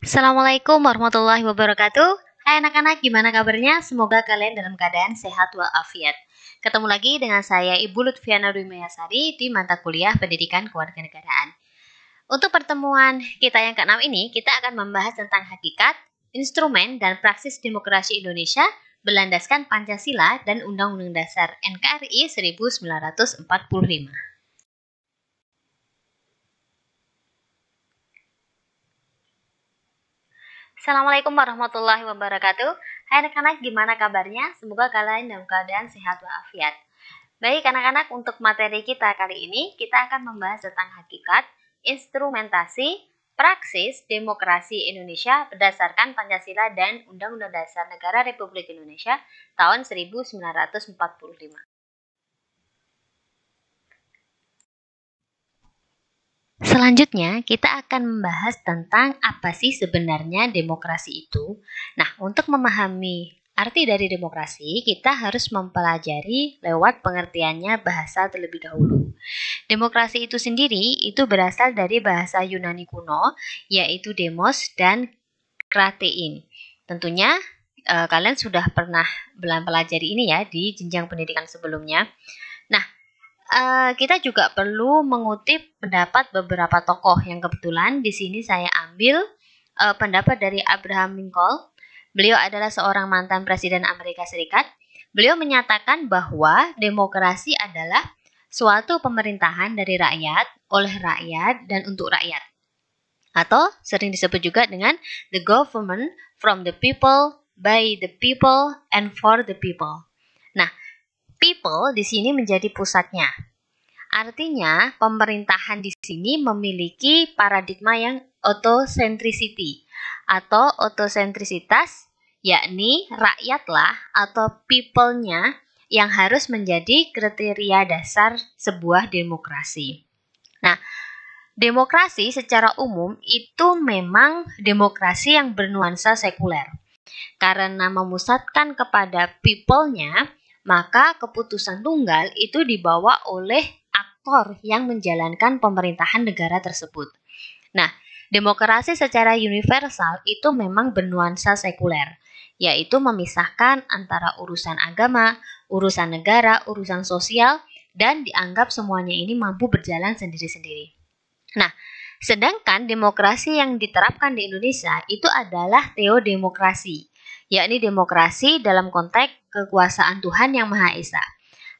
Assalamualaikum warahmatullahi wabarakatuh. Hai anak-anak, gimana kabarnya? Semoga kalian dalam keadaan sehat walafiat. Ketemu lagi dengan saya Ibu Lutfiana Rumiyasari di mata kuliah Pendidikan Kewarganegaraan. Untuk pertemuan kita yang ke-6 ini, kita akan membahas tentang hakikat, instrumen, dan praksis demokrasi Indonesia berlandaskan Pancasila dan Undang-Undang Dasar NKRI 1945. Assalamualaikum warahmatullahi wabarakatuh. Hai anak-anak, gimana kabarnya? Semoga kalian dalam keadaan sehat walafiat. Baik anak-anak, untuk materi kita kali ini kita akan membahas tentang hakikat, instrumentasi, praksis demokrasi Indonesia berdasarkan Pancasila dan Undang-Undang Dasar Negara Republik Indonesia tahun 1945. Selanjutnya, kita akan membahas tentang apa sih sebenarnya demokrasi itu. Nah, untuk memahami arti dari demokrasi, kita harus mempelajari lewat pengertiannya bahasa terlebih dahulu. Demokrasi itu sendiri itu berasal dari bahasa Yunani kuno, yaitu demos dan kratein. Tentunya eh, kalian sudah pernah belum pelajari ini ya di jenjang pendidikan sebelumnya. Nah, uh, kita juga perlu mengutip pendapat beberapa tokoh yang kebetulan di sini saya ambil uh, pendapat dari Abraham Lincoln. Beliau adalah seorang mantan presiden Amerika Serikat. Beliau menyatakan bahwa demokrasi adalah suatu pemerintahan dari rakyat, oleh rakyat, dan untuk rakyat. Atau sering disebut juga dengan the government from the people, by the people, and for the people. Nah, people di sini menjadi pusatnya. Artinya, pemerintahan di sini memiliki paradigma yang autocentricity atau autosentrisitas, yakni rakyatlah atau people-nya yang harus menjadi kriteria dasar sebuah demokrasi. Nah, demokrasi secara umum itu memang demokrasi yang bernuansa sekuler. Karena memusatkan kepada people-nya, maka keputusan tunggal itu dibawa oleh aktor yang menjalankan pemerintahan negara tersebut. Nah, demokrasi secara universal itu memang bernuansa sekuler, yaitu memisahkan antara urusan agama, urusan negara, urusan sosial, dan dianggap semuanya ini mampu berjalan sendiri-sendiri. Nah, sedangkan demokrasi yang diterapkan di Indonesia itu adalah teodemokrasi, yakni demokrasi dalam konteks kekuasaan Tuhan Yang Maha Esa.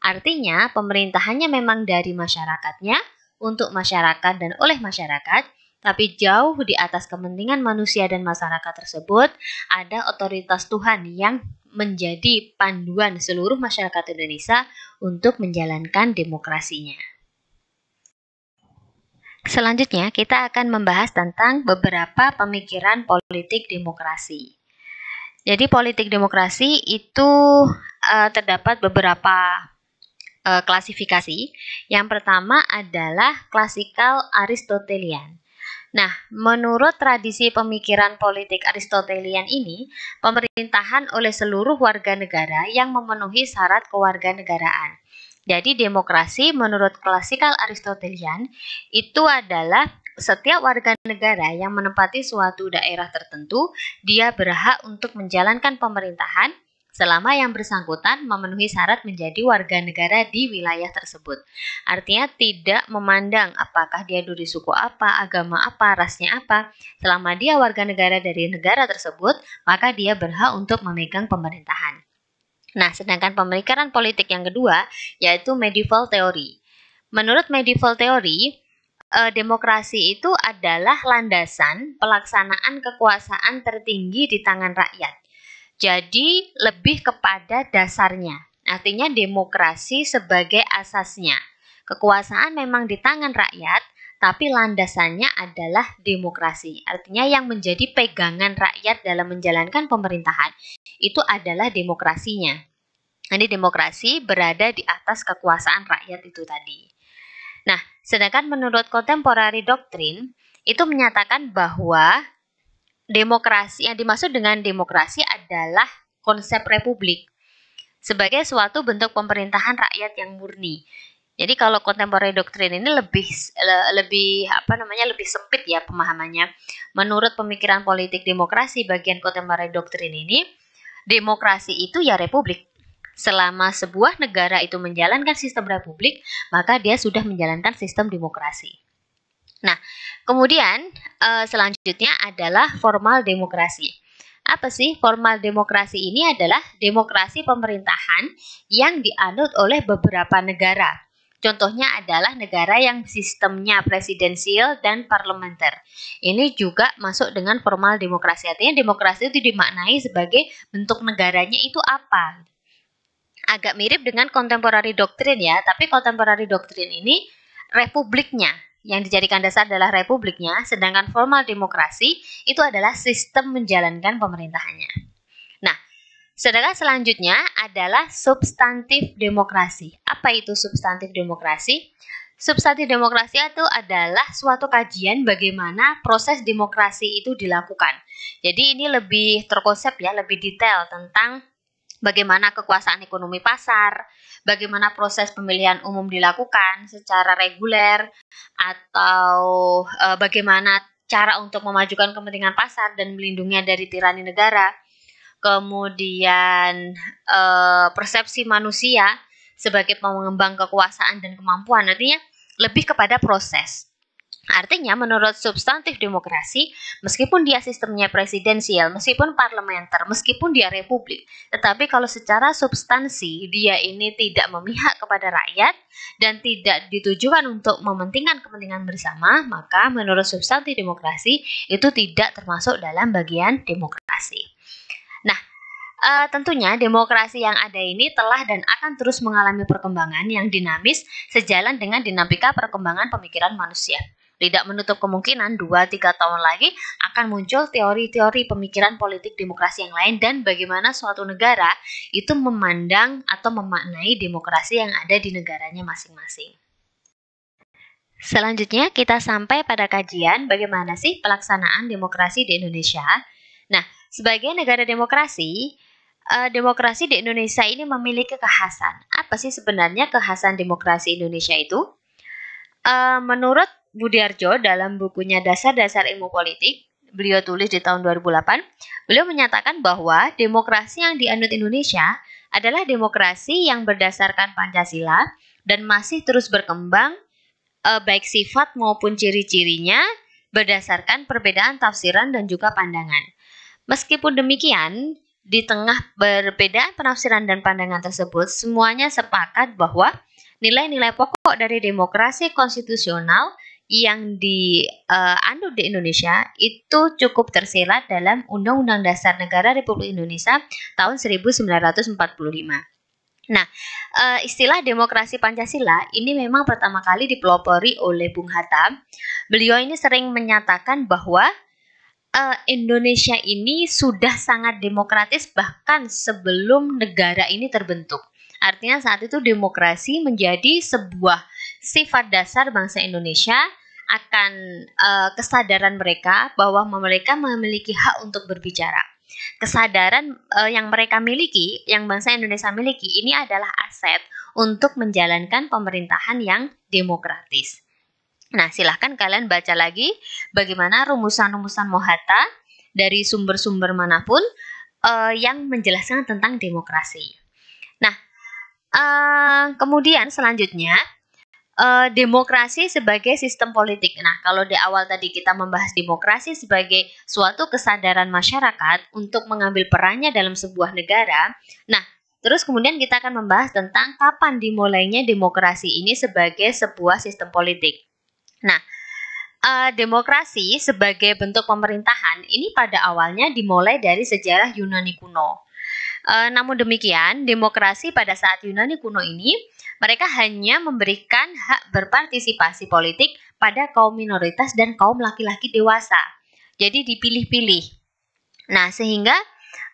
Artinya, pemerintahannya memang dari masyarakatnya, untuk masyarakat dan oleh masyarakat, tapi jauh di atas kepentingan manusia dan masyarakat tersebut, ada otoritas Tuhan yang menjadi panduan seluruh masyarakat Indonesia untuk menjalankan demokrasinya. Selanjutnya, kita akan membahas tentang beberapa pemikiran politik demokrasi. Jadi politik demokrasi itu uh, terdapat beberapa uh, klasifikasi. Yang pertama adalah klasikal Aristotelian. Nah, menurut tradisi pemikiran politik Aristotelian ini, pemerintahan oleh seluruh warga negara yang memenuhi syarat kewarganegaraan. Jadi demokrasi menurut klasikal Aristotelian itu adalah setiap warga negara yang menempati suatu daerah tertentu, dia berhak untuk menjalankan pemerintahan selama yang bersangkutan memenuhi syarat menjadi warga negara di wilayah tersebut. Artinya tidak memandang apakah dia dari suku apa, agama apa, rasnya apa. Selama dia warga negara dari negara tersebut, maka dia berhak untuk memegang pemerintahan. Nah, sedangkan pemikiran politik yang kedua yaitu medieval theory. Menurut medieval theory, e, demokrasi itu adalah landasan pelaksanaan kekuasaan tertinggi di tangan rakyat. Jadi lebih kepada dasarnya, artinya demokrasi sebagai asasnya. Kekuasaan memang di tangan rakyat, tapi landasannya adalah demokrasi. Artinya yang menjadi pegangan rakyat dalam menjalankan pemerintahan itu adalah demokrasinya. Jadi demokrasi berada di atas kekuasaan rakyat itu tadi. Nah, Sedangkan menurut kontemporari doktrin, itu menyatakan bahwa demokrasi yang dimaksud dengan demokrasi adalah konsep republik sebagai suatu bentuk pemerintahan rakyat yang murni. Jadi kalau kontemporer doktrin ini lebih lebih apa namanya lebih sempit ya pemahamannya. Menurut pemikiran politik demokrasi bagian kontemporer doktrin ini, demokrasi itu ya republik. Selama sebuah negara itu menjalankan sistem republik, maka dia sudah menjalankan sistem demokrasi. Nah, kemudian eh, selanjutnya adalah formal demokrasi apa sih formal demokrasi ini adalah demokrasi pemerintahan yang dianut oleh beberapa negara. Contohnya adalah negara yang sistemnya presidensial dan parlementer. Ini juga masuk dengan formal demokrasi. Artinya demokrasi itu dimaknai sebagai bentuk negaranya itu apa agak mirip dengan kontemporari doktrin ya, tapi kontemporari doktrin ini republiknya yang dijadikan dasar adalah republiknya, sedangkan formal demokrasi itu adalah sistem menjalankan pemerintahannya. Nah, sedangkan selanjutnya adalah substantif demokrasi. Apa itu substantif demokrasi? Substantif demokrasi itu adalah suatu kajian bagaimana proses demokrasi itu dilakukan. Jadi ini lebih terkonsep ya, lebih detail tentang bagaimana kekuasaan ekonomi pasar, bagaimana proses pemilihan umum dilakukan secara reguler, atau e, bagaimana cara untuk memajukan kepentingan pasar dan melindunginya dari tirani negara, kemudian e, persepsi manusia sebagai pengembang kekuasaan dan kemampuan, artinya lebih kepada proses. Artinya, menurut substantif demokrasi, meskipun dia sistemnya presidensial, meskipun parlementer, meskipun dia republik, tetapi kalau secara substansi dia ini tidak memihak kepada rakyat dan tidak ditujukan untuk mementingkan kepentingan bersama, maka menurut substantif demokrasi itu tidak termasuk dalam bagian demokrasi. Nah, uh, tentunya demokrasi yang ada ini telah dan akan terus mengalami perkembangan yang dinamis sejalan dengan dinamika perkembangan pemikiran manusia. Tidak menutup kemungkinan 2-3 tahun lagi akan muncul teori-teori pemikiran politik demokrasi yang lain dan bagaimana suatu negara itu memandang atau memaknai demokrasi yang ada di negaranya masing-masing. Selanjutnya kita sampai pada kajian bagaimana sih pelaksanaan demokrasi di Indonesia. Nah, sebagai negara demokrasi, eh, demokrasi di Indonesia ini memiliki kekhasan. Apa sih sebenarnya kekhasan demokrasi Indonesia itu? Eh, menurut Budiarjo dalam bukunya Dasar-Dasar Ilmu Politik, beliau tulis di tahun 2008, beliau menyatakan bahwa demokrasi yang dianut Indonesia adalah demokrasi yang berdasarkan Pancasila dan masih terus berkembang eh, baik sifat maupun ciri-cirinya berdasarkan perbedaan tafsiran dan juga pandangan. Meskipun demikian, di tengah perbedaan penafsiran dan pandangan tersebut, semuanya sepakat bahwa nilai-nilai pokok dari demokrasi konstitusional yang di uh, di Indonesia itu cukup tersirat dalam Undang-Undang Dasar Negara Republik Indonesia tahun 1945. Nah, eh, istilah demokrasi Pancasila ini memang pertama kali dipelopori oleh Bung Hatta. Beliau ini sering menyatakan bahwa eh, Indonesia ini sudah sangat demokratis bahkan sebelum negara ini terbentuk. Artinya saat itu demokrasi menjadi sebuah sifat dasar bangsa Indonesia akan uh, kesadaran mereka bahwa mereka memiliki hak untuk berbicara. Kesadaran uh, yang mereka miliki, yang bangsa Indonesia miliki, ini adalah aset untuk menjalankan pemerintahan yang demokratis. Nah, silahkan kalian baca lagi bagaimana rumusan-rumusan Mohatta dari sumber-sumber manapun uh, yang menjelaskan tentang demokrasi. Nah, uh, kemudian selanjutnya uh, demokrasi sebagai sistem politik. Nah, kalau di awal tadi kita membahas demokrasi sebagai suatu kesadaran masyarakat untuk mengambil perannya dalam sebuah negara. Nah, terus kemudian kita akan membahas tentang kapan dimulainya demokrasi ini sebagai sebuah sistem politik. Nah, uh, demokrasi sebagai bentuk pemerintahan ini pada awalnya dimulai dari sejarah Yunani kuno. E, namun demikian, demokrasi pada saat Yunani kuno ini mereka hanya memberikan hak berpartisipasi politik pada kaum minoritas dan kaum laki-laki dewasa. Jadi dipilih-pilih. Nah, sehingga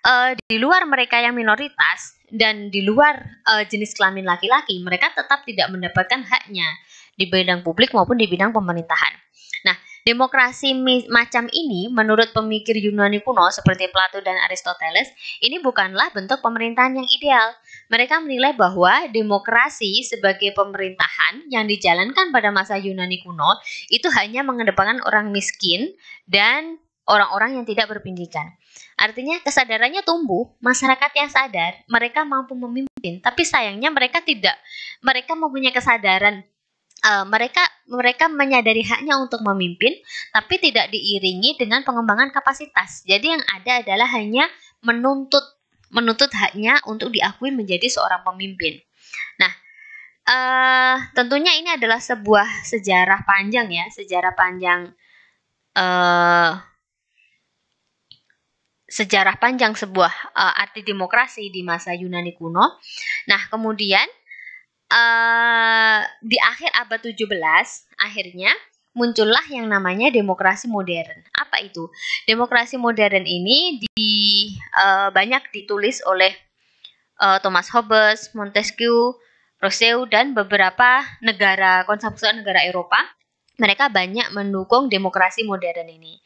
e, di luar mereka yang minoritas dan di luar e, jenis kelamin laki-laki, mereka tetap tidak mendapatkan haknya di bidang publik maupun di bidang pemerintahan. Demokrasi macam ini, menurut pemikir Yunani kuno seperti Plato dan Aristoteles, ini bukanlah bentuk pemerintahan yang ideal. Mereka menilai bahwa demokrasi sebagai pemerintahan yang dijalankan pada masa Yunani kuno itu hanya mengedepankan orang miskin dan orang-orang yang tidak berpendidikan. Artinya kesadarannya tumbuh, masyarakat yang sadar, mereka mampu memimpin, tapi sayangnya mereka tidak. Mereka mempunyai kesadaran uh, mereka mereka menyadari haknya untuk memimpin tapi tidak diiringi dengan pengembangan kapasitas. Jadi yang ada adalah hanya menuntut menuntut haknya untuk diakui menjadi seorang pemimpin. Nah, uh, tentunya ini adalah sebuah sejarah panjang ya, sejarah panjang uh, sejarah panjang sebuah uh, arti demokrasi di masa Yunani kuno. Nah, kemudian Eh, di akhir abad 17 akhirnya muncullah yang namanya demokrasi modern. Apa itu? Demokrasi modern ini di uh, banyak ditulis oleh uh, Thomas Hobbes, Montesquieu, Rousseau dan beberapa negara konsepsi negara Eropa. Mereka banyak mendukung demokrasi modern ini.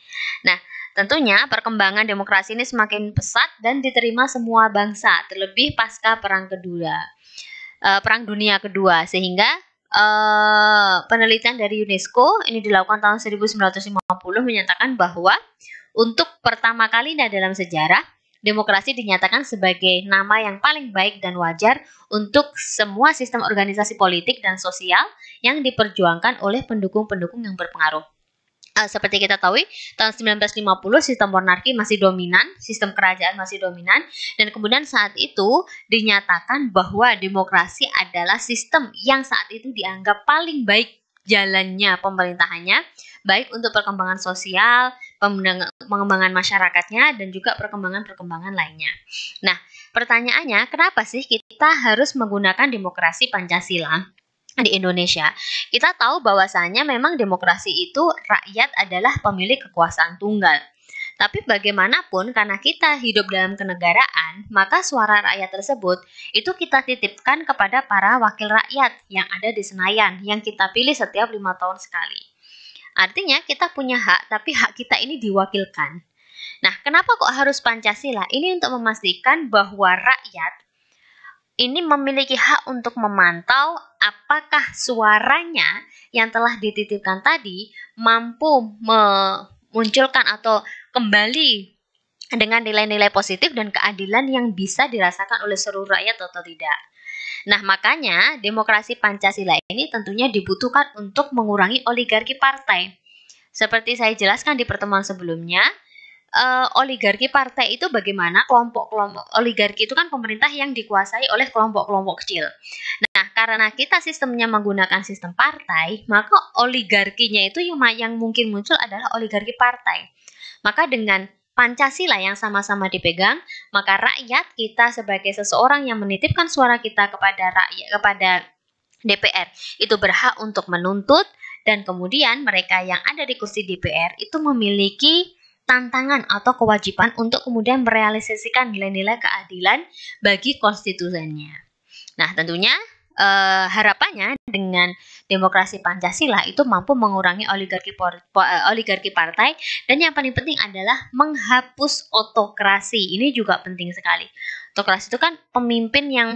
Nah, tentunya perkembangan demokrasi ini semakin pesat dan diterima semua bangsa, terlebih pasca perang kedua uh, Perang Dunia Kedua sehingga uh, penelitian dari UNESCO ini dilakukan tahun 1950 menyatakan bahwa untuk pertama kalinya dalam sejarah demokrasi dinyatakan sebagai nama yang paling baik dan wajar untuk semua sistem organisasi politik dan sosial yang diperjuangkan oleh pendukung-pendukung yang berpengaruh uh, seperti kita tahu tahun 1950 sistem monarki masih dominan, sistem kerajaan masih dominan dan kemudian saat itu dinyatakan bahwa demokrasi adalah sistem yang saat itu dianggap paling baik jalannya pemerintahannya baik untuk perkembangan sosial, pengembangan masyarakatnya dan juga perkembangan-perkembangan lainnya. Nah, pertanyaannya kenapa sih kita harus menggunakan demokrasi Pancasila? di Indonesia, kita tahu bahwasanya memang demokrasi itu rakyat adalah pemilik kekuasaan tunggal. Tapi bagaimanapun karena kita hidup dalam kenegaraan, maka suara rakyat tersebut itu kita titipkan kepada para wakil rakyat yang ada di Senayan yang kita pilih setiap lima tahun sekali. Artinya kita punya hak, tapi hak kita ini diwakilkan. Nah, kenapa kok harus Pancasila? Ini untuk memastikan bahwa rakyat ini memiliki hak untuk memantau apakah suaranya yang telah dititipkan tadi mampu memunculkan atau kembali dengan nilai-nilai positif dan keadilan yang bisa dirasakan oleh seluruh rakyat atau tidak. Nah, makanya demokrasi Pancasila ini tentunya dibutuhkan untuk mengurangi oligarki partai. Seperti saya jelaskan di pertemuan sebelumnya, uh, oligarki partai itu bagaimana kelompok-kelompok oligarki itu kan pemerintah yang dikuasai oleh kelompok-kelompok kecil. Nah, karena kita sistemnya menggunakan sistem partai, maka oligarkinya itu yang, mungkin muncul adalah oligarki partai. Maka dengan Pancasila yang sama-sama dipegang, maka rakyat kita sebagai seseorang yang menitipkan suara kita kepada rakyat kepada DPR itu berhak untuk menuntut dan kemudian mereka yang ada di kursi DPR itu memiliki tantangan atau kewajiban untuk kemudian merealisasikan nilai-nilai keadilan bagi konstituennya. Nah, tentunya eh, harapannya dengan demokrasi Pancasila itu mampu mengurangi oligarki por, po, eh, oligarki partai dan yang paling penting adalah menghapus otokrasi. Ini juga penting sekali. Otokrasi itu kan pemimpin yang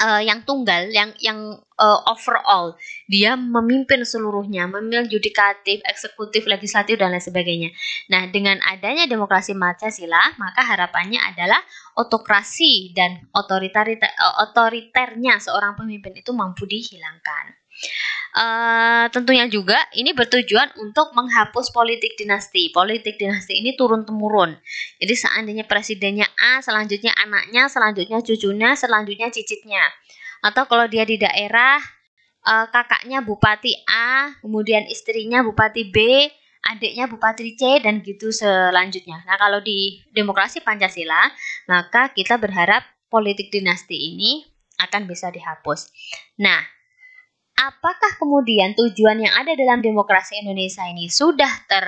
uh, yang tunggal, yang yang uh, overall dia memimpin seluruhnya, memilih yudikatif, eksekutif, legislatif dan lain sebagainya. Nah, dengan adanya demokrasi Pancasila, maka harapannya adalah otokrasi dan otoritarita eh, otoriternya seorang pemimpin itu mampu dihilangkan. Eh, tentunya juga ini bertujuan untuk menghapus politik dinasti. Politik dinasti ini turun temurun. Jadi seandainya presidennya A, selanjutnya anaknya, selanjutnya cucunya, selanjutnya cicitnya. Atau kalau dia di daerah uh, kakaknya bupati A, kemudian istrinya bupati B, adiknya bupati C dan gitu selanjutnya. Nah, kalau di demokrasi Pancasila, maka kita berharap politik dinasti ini akan bisa dihapus. Nah, apakah kemudian tujuan yang ada dalam demokrasi Indonesia ini sudah ter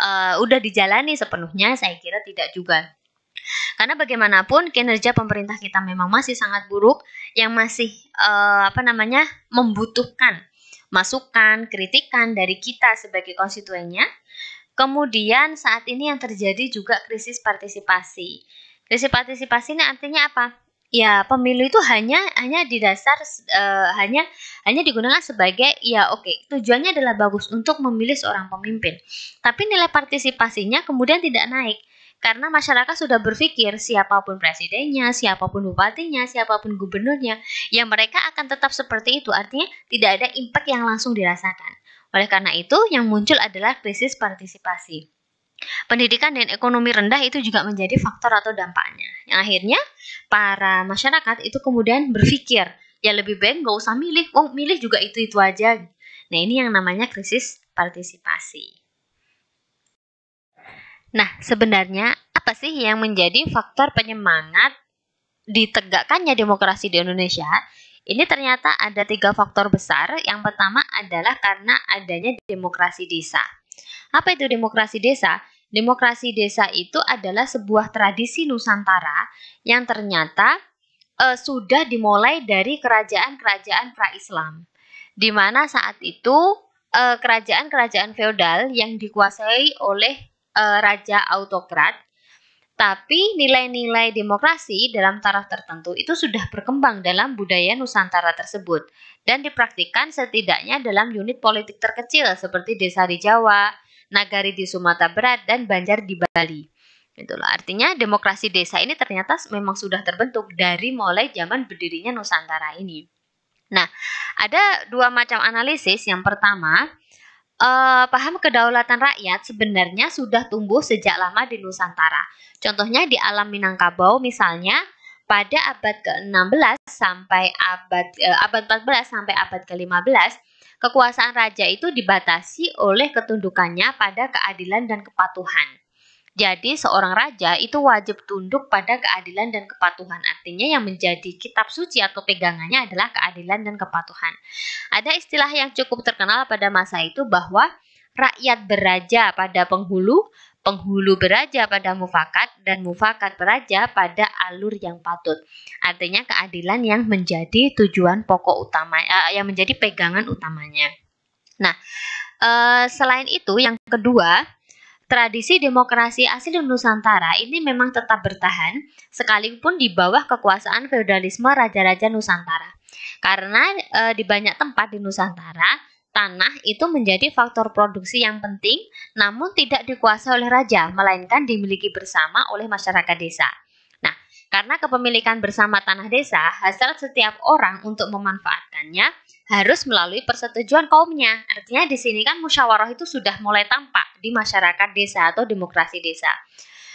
uh, udah dijalani sepenuhnya? Saya kira tidak juga. Karena bagaimanapun kinerja pemerintah kita memang masih sangat buruk yang masih uh, apa namanya membutuhkan masukan, kritikan dari kita sebagai konstituennya. Kemudian saat ini yang terjadi juga krisis partisipasi. Krisis partisipasi ini artinya apa? ya pemilu itu hanya hanya di dasar uh, hanya hanya digunakan sebagai ya oke okay, tujuannya adalah bagus untuk memilih seorang pemimpin tapi nilai partisipasinya kemudian tidak naik karena masyarakat sudah berpikir siapapun presidennya, siapapun bupatinya, siapapun gubernurnya, ya mereka akan tetap seperti itu. Artinya tidak ada impact yang langsung dirasakan. Oleh karena itu, yang muncul adalah krisis partisipasi. Pendidikan dan ekonomi rendah itu juga menjadi faktor atau dampaknya. Yang akhirnya para masyarakat itu kemudian berpikir, ya lebih baik nggak usah milih, oh, milih juga itu-itu aja. Nah ini yang namanya krisis partisipasi. Nah sebenarnya apa sih yang menjadi faktor penyemangat ditegakkannya demokrasi di Indonesia? Ini ternyata ada tiga faktor besar. Yang pertama adalah karena adanya demokrasi desa. Apa itu demokrasi desa? Demokrasi desa itu adalah sebuah tradisi Nusantara yang ternyata e, sudah dimulai dari kerajaan-kerajaan pra-Islam, di mana saat itu eh, kerajaan-kerajaan feodal yang dikuasai oleh e, raja autokrat tapi nilai-nilai demokrasi dalam taraf tertentu itu sudah berkembang dalam budaya Nusantara tersebut dan dipraktikkan setidaknya dalam unit politik terkecil seperti desa di Jawa, Nagari di Sumatera Barat, dan Banjar di Bali. Itulah artinya demokrasi desa ini ternyata memang sudah terbentuk dari mulai zaman berdirinya Nusantara ini. Nah, ada dua macam analisis. Yang pertama, eh, paham kedaulatan rakyat sebenarnya sudah tumbuh sejak lama di Nusantara. Contohnya di alam Minangkabau misalnya, pada abad ke-16 sampai abad eh, abad 14 sampai abad ke-15 kekuasaan raja itu dibatasi oleh ketundukannya pada keadilan dan kepatuhan. Jadi seorang raja itu wajib tunduk pada keadilan dan kepatuhan. Artinya yang menjadi kitab suci atau pegangannya adalah keadilan dan kepatuhan. Ada istilah yang cukup terkenal pada masa itu bahwa rakyat beraja pada penghulu, penghulu beraja pada mufakat dan mufakat beraja pada alur yang patut. Artinya keadilan yang menjadi tujuan pokok utama uh, yang menjadi pegangan utamanya. Nah, uh, selain itu yang kedua, tradisi demokrasi asli Nusantara ini memang tetap bertahan sekalipun di bawah kekuasaan feodalisme raja-raja Nusantara. Karena e, di banyak tempat di Nusantara Tanah itu menjadi faktor produksi yang penting, namun tidak dikuasai oleh raja, melainkan dimiliki bersama oleh masyarakat desa. Nah, karena kepemilikan bersama tanah desa, hasil setiap orang untuk memanfaatkannya harus melalui persetujuan kaumnya. Artinya di sini kan musyawarah itu sudah mulai tampak di masyarakat desa atau demokrasi desa.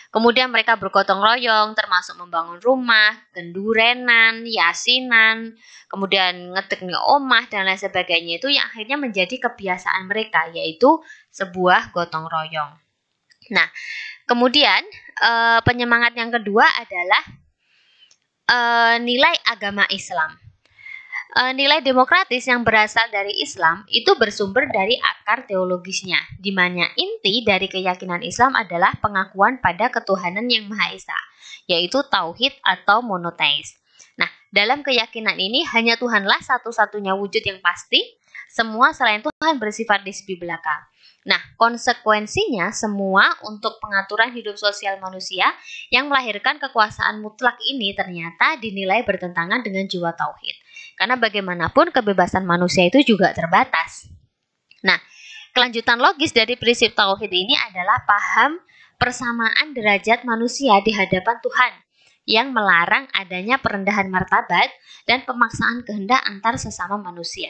Kemudian mereka bergotong royong termasuk membangun rumah, gendurenan, yasinan, kemudian ngetik omah dan lain sebagainya itu yang akhirnya menjadi kebiasaan mereka yaitu sebuah gotong royong. Nah, kemudian e, penyemangat yang kedua adalah e, nilai agama Islam. Eh, nilai demokratis yang berasal dari Islam itu bersumber dari akar teologisnya, di mana inti dari keyakinan Islam adalah pengakuan pada ketuhanan yang Maha Esa, yaitu tauhid atau monoteis. Nah, dalam keyakinan ini hanya Tuhanlah satu-satunya wujud yang pasti, semua selain Tuhan bersifat dispi belaka. Nah, konsekuensinya semua untuk pengaturan hidup sosial manusia yang melahirkan kekuasaan mutlak ini ternyata dinilai bertentangan dengan jiwa tauhid. Karena bagaimanapun kebebasan manusia itu juga terbatas. Nah, kelanjutan logis dari prinsip tauhid ini adalah paham persamaan derajat manusia di hadapan Tuhan yang melarang adanya perendahan martabat dan pemaksaan kehendak antar sesama manusia.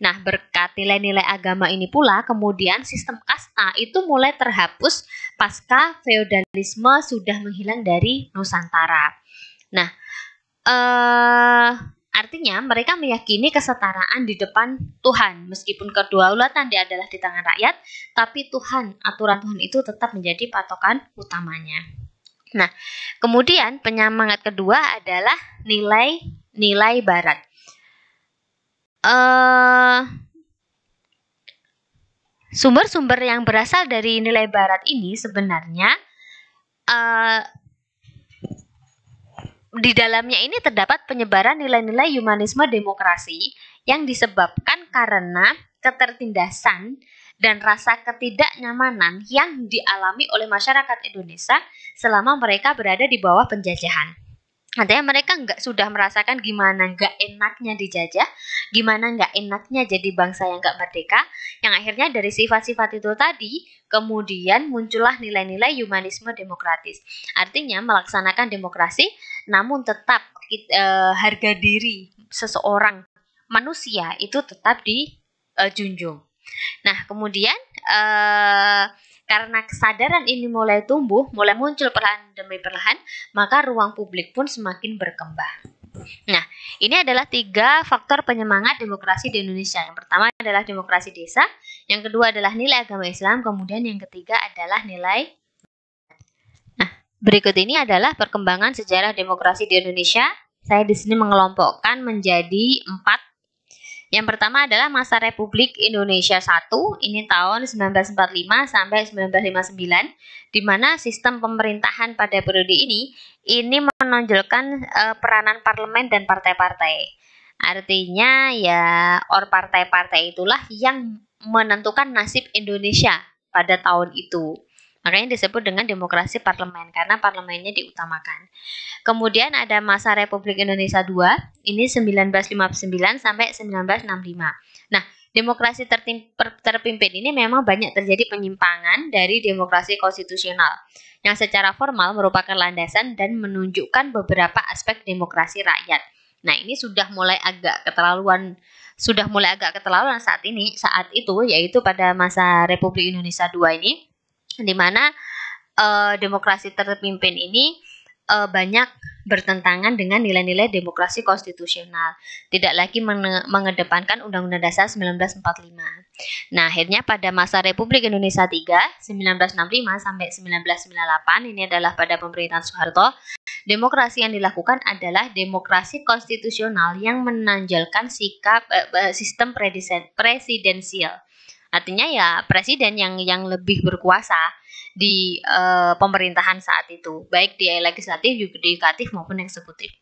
Nah, berkat nilai-nilai agama ini pula, kemudian sistem kasta itu mulai terhapus pasca feodalisme sudah menghilang dari Nusantara. Nah, eh, Artinya, mereka meyakini kesetaraan di depan Tuhan, meskipun kedaulatan dia adalah di tangan rakyat, tapi Tuhan, aturan Tuhan itu tetap menjadi patokan utamanya. Nah, kemudian penyemangat kedua adalah nilai nilai Barat. Eh, sumber-sumber yang berasal dari nilai Barat ini sebenarnya eh, di dalamnya ini terdapat penyebaran nilai-nilai humanisme demokrasi yang disebabkan karena ketertindasan dan rasa ketidaknyamanan yang dialami oleh masyarakat Indonesia selama mereka berada di bawah penjajahan. Artinya mereka nggak sudah merasakan gimana nggak enaknya dijajah, gimana nggak enaknya jadi bangsa yang nggak merdeka, yang akhirnya dari sifat-sifat itu tadi kemudian muncullah nilai-nilai humanisme demokratis. Artinya melaksanakan demokrasi namun tetap e, harga diri seseorang manusia itu tetap dijunjung. Eh, nah, kemudian e, karena kesadaran ini mulai tumbuh, mulai muncul perlahan demi perlahan, maka ruang publik pun semakin berkembang. Nah, ini adalah tiga faktor penyemangat demokrasi di Indonesia. Yang pertama adalah demokrasi desa, yang kedua adalah nilai agama Islam, kemudian yang ketiga adalah nilai Berikut ini adalah perkembangan sejarah demokrasi di Indonesia. Saya di sini mengelompokkan menjadi empat. Yang pertama adalah masa Republik Indonesia I, ini tahun 1945 sampai 1959, di mana sistem pemerintahan pada periode ini ini menonjolkan e, peranan parlemen dan partai-partai. Artinya ya or partai-partai itulah yang menentukan nasib Indonesia pada tahun itu. Makanya disebut dengan demokrasi parlemen karena parlemennya diutamakan. Kemudian ada masa Republik Indonesia II, ini 1959 sampai 1965. Nah, demokrasi terpimpin ini memang banyak terjadi penyimpangan dari demokrasi konstitusional yang secara formal merupakan landasan dan menunjukkan beberapa aspek demokrasi rakyat. Nah, ini sudah mulai agak keterlaluan sudah mulai agak keterlaluan saat ini saat itu yaitu pada masa Republik Indonesia II ini di mana uh, demokrasi terpimpin ini uh, banyak bertentangan dengan nilai-nilai demokrasi konstitusional, tidak lagi mengedepankan Undang-Undang Dasar 1945. Nah, akhirnya pada masa Republik Indonesia III, 1965 sampai 1998, ini adalah pada pemerintahan Soeharto, demokrasi yang dilakukan adalah demokrasi konstitusional yang menanjalkan sikap eh, eh sistem presidensial Artinya ya presiden yang yang lebih berkuasa di uh, pemerintahan saat itu, baik di legislatif, yudikatif maupun eksekutif.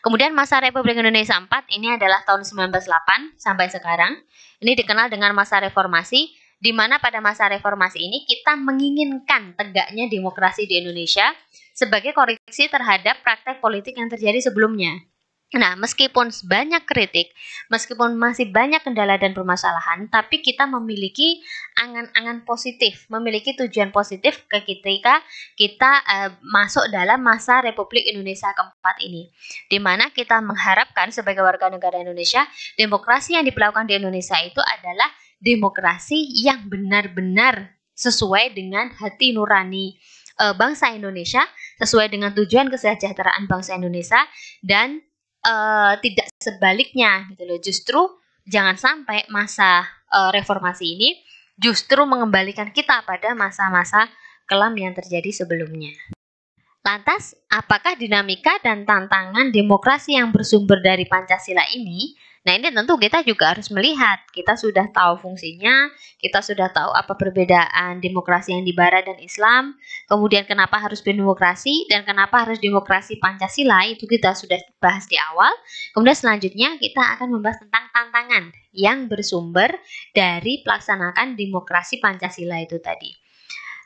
Kemudian masa Republik Indonesia 4 ini adalah tahun 1908 sampai sekarang. Ini dikenal dengan masa reformasi di mana pada masa reformasi ini kita menginginkan tegaknya demokrasi di Indonesia sebagai koreksi terhadap praktek politik yang terjadi sebelumnya. Nah, meskipun banyak kritik, meskipun masih banyak kendala dan permasalahan, tapi kita memiliki angan-angan positif, memiliki tujuan positif ketika kita uh, masuk dalam masa Republik Indonesia keempat ini, di mana kita mengharapkan sebagai warga negara Indonesia, demokrasi yang diperlakukan di Indonesia itu adalah demokrasi yang benar-benar sesuai dengan hati nurani uh, bangsa Indonesia, sesuai dengan tujuan kesejahteraan bangsa Indonesia dan uh, tidak sebaliknya gitu loh. Justru jangan sampai masa uh, reformasi ini justru mengembalikan kita pada masa-masa kelam yang terjadi sebelumnya. Lantas, apakah dinamika dan tantangan demokrasi yang bersumber dari Pancasila ini Nah, ini tentu kita juga harus melihat, kita sudah tahu fungsinya, kita sudah tahu apa perbedaan demokrasi yang di barat dan Islam, kemudian kenapa harus demokrasi dan kenapa harus demokrasi Pancasila, itu kita sudah bahas di awal. Kemudian selanjutnya kita akan membahas tentang tantangan yang bersumber dari pelaksanaan demokrasi Pancasila itu tadi.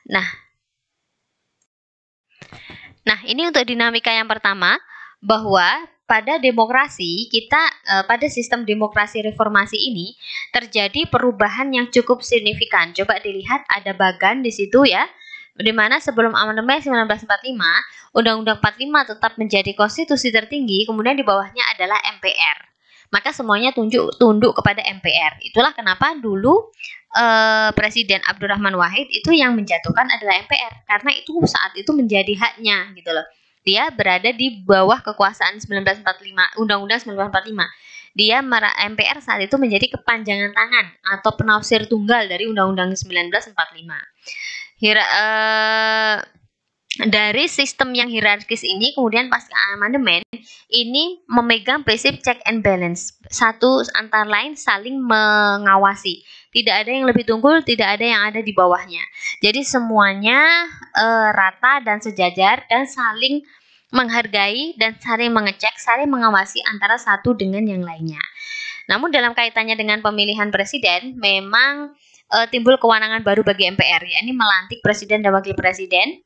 Nah, Nah, ini untuk dinamika yang pertama, bahwa pada demokrasi kita eh, pada sistem demokrasi reformasi ini terjadi perubahan yang cukup signifikan. Coba dilihat ada bagan di situ ya. Di mana sebelum amandemen 1945, Undang-Undang 45 tetap menjadi konstitusi tertinggi, kemudian di bawahnya adalah MPR. Maka semuanya tunjuk tunduk kepada MPR. Itulah kenapa dulu eh, Presiden Abdurrahman Wahid itu yang menjatuhkan adalah MPR karena itu saat itu menjadi haknya gitu loh dia berada di bawah kekuasaan 1945 Undang-Undang 1945. Dia MPR saat itu menjadi kepanjangan tangan atau penafsir tunggal dari Undang-Undang 1945. Hira, uh, dari sistem yang hierarkis ini kemudian pasca amandemen ini memegang prinsip check and balance satu antara lain saling mengawasi tidak ada yang lebih tunggul, tidak ada yang ada di bawahnya. Jadi semuanya e, rata dan sejajar dan saling menghargai dan saling mengecek, saling mengawasi antara satu dengan yang lainnya. Namun dalam kaitannya dengan pemilihan presiden, memang e, timbul kewenangan baru bagi MPR, yakni melantik presiden dan wakil presiden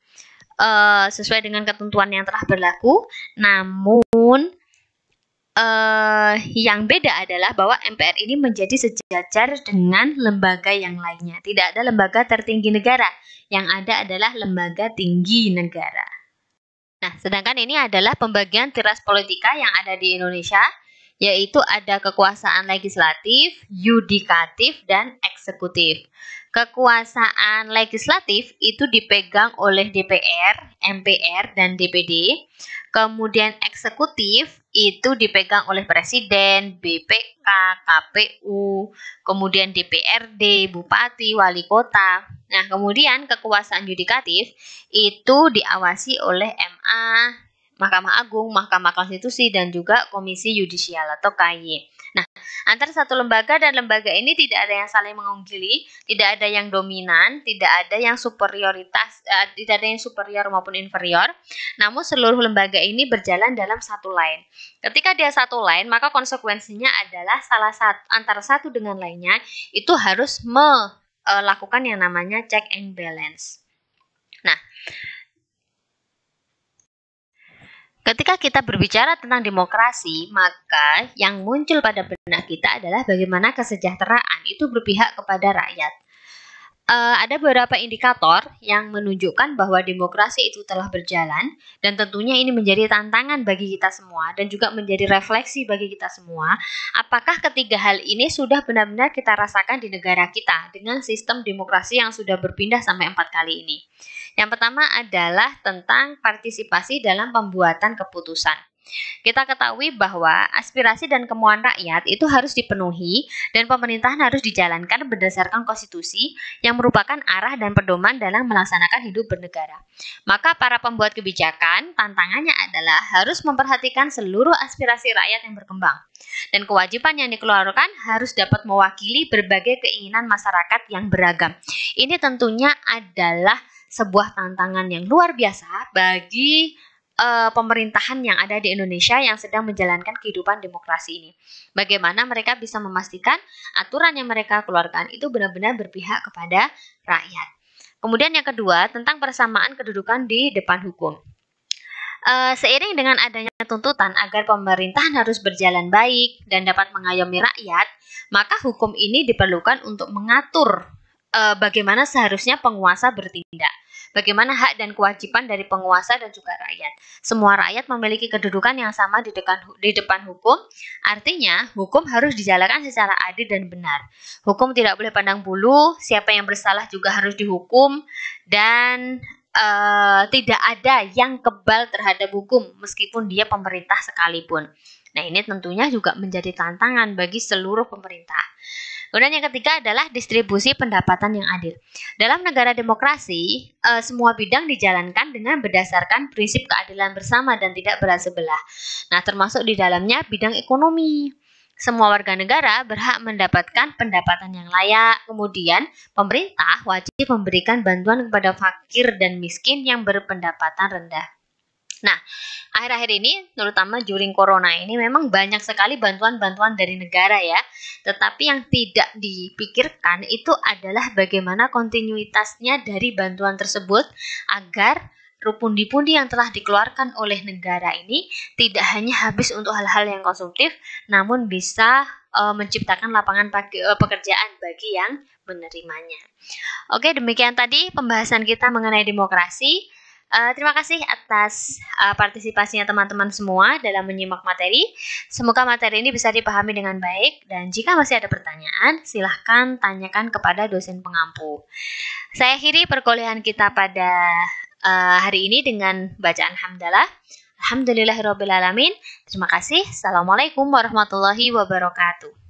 e, sesuai dengan ketentuan yang telah berlaku. Namun uh, yang beda adalah bahwa MPR ini menjadi sejajar dengan lembaga yang lainnya. Tidak ada lembaga tertinggi negara, yang ada adalah lembaga tinggi negara. Nah, sedangkan ini adalah pembagian tiras politika yang ada di Indonesia, yaitu ada kekuasaan legislatif, yudikatif, dan eksekutif. Kekuasaan legislatif itu dipegang oleh DPR, MPR, dan DPD. Kemudian eksekutif itu dipegang oleh presiden, BPK, KPU, kemudian DPRD, bupati, wali kota. Nah, kemudian kekuasaan yudikatif itu diawasi oleh MA, Mahkamah Agung, Mahkamah Konstitusi dan juga Komisi Yudisial atau KY. Nah, Antara satu lembaga dan lembaga ini tidak ada yang saling mengungguli, tidak ada yang dominan, tidak ada yang superioritas, uh, tidak ada yang superior maupun inferior. Namun seluruh lembaga ini berjalan dalam satu lain. Ketika dia satu lain, maka konsekuensinya adalah salah satu antara satu dengan lainnya itu harus melakukan eh, yang namanya check and balance. Ketika kita berbicara tentang demokrasi, maka yang muncul pada benak kita adalah bagaimana kesejahteraan itu berpihak kepada rakyat uh, ada beberapa indikator yang menunjukkan bahwa demokrasi itu telah berjalan dan tentunya ini menjadi tantangan bagi kita semua dan juga menjadi refleksi bagi kita semua apakah ketiga hal ini sudah benar-benar kita rasakan di negara kita dengan sistem demokrasi yang sudah berpindah sampai empat kali ini. Yang pertama adalah tentang partisipasi dalam pembuatan keputusan. Kita ketahui bahwa aspirasi dan kemauan rakyat itu harus dipenuhi dan pemerintahan harus dijalankan berdasarkan konstitusi yang merupakan arah dan pedoman dalam melaksanakan hidup bernegara. Maka para pembuat kebijakan tantangannya adalah harus memperhatikan seluruh aspirasi rakyat yang berkembang dan kewajiban yang dikeluarkan harus dapat mewakili berbagai keinginan masyarakat yang beragam. Ini tentunya adalah sebuah tantangan yang luar biasa bagi uh, pemerintahan yang ada di Indonesia yang sedang menjalankan kehidupan demokrasi ini. Bagaimana mereka bisa memastikan aturan yang mereka keluarkan itu benar-benar berpihak kepada rakyat. Kemudian yang kedua tentang persamaan kedudukan di depan hukum. Uh, seiring dengan adanya tuntutan agar pemerintahan harus berjalan baik dan dapat mengayomi rakyat, maka hukum ini diperlukan untuk mengatur uh, bagaimana seharusnya penguasa bertindak bagaimana hak dan kewajiban dari penguasa dan juga rakyat. Semua rakyat memiliki kedudukan yang sama di depan, di depan hukum, artinya hukum harus dijalankan secara adil dan benar. Hukum tidak boleh pandang bulu, siapa yang bersalah juga harus dihukum, dan uh, tidak ada yang kebal terhadap hukum, meskipun dia pemerintah sekalipun. Nah, ini tentunya juga menjadi tantangan bagi seluruh pemerintah. Kemudian yang ketiga adalah distribusi pendapatan yang adil. Dalam negara demokrasi, e, semua bidang dijalankan dengan berdasarkan prinsip keadilan bersama dan tidak belah sebelah. Nah, termasuk di dalamnya bidang ekonomi. Semua warga negara berhak mendapatkan pendapatan yang layak. Kemudian, pemerintah wajib memberikan bantuan kepada fakir dan miskin yang berpendapatan rendah. Nah, akhir-akhir ini, terutama during corona ini, memang banyak sekali bantuan-bantuan dari negara ya. Tetapi yang tidak dipikirkan itu adalah bagaimana kontinuitasnya dari bantuan tersebut agar pundi-pundi yang telah dikeluarkan oleh negara ini tidak hanya habis untuk hal-hal yang konsumtif, namun bisa e, menciptakan lapangan pagi, e, pekerjaan bagi yang menerimanya. Oke, demikian tadi pembahasan kita mengenai demokrasi. Uh, terima kasih atas uh, partisipasinya teman-teman semua dalam menyimak materi. Semoga materi ini bisa dipahami dengan baik dan jika masih ada pertanyaan, silahkan tanyakan kepada dosen pengampu. Saya akhiri perkuliahan kita pada uh, hari ini dengan bacaan hamdalah. Alhamdulillahirrabbilalamin. Terima kasih. Assalamualaikum warahmatullahi wabarakatuh.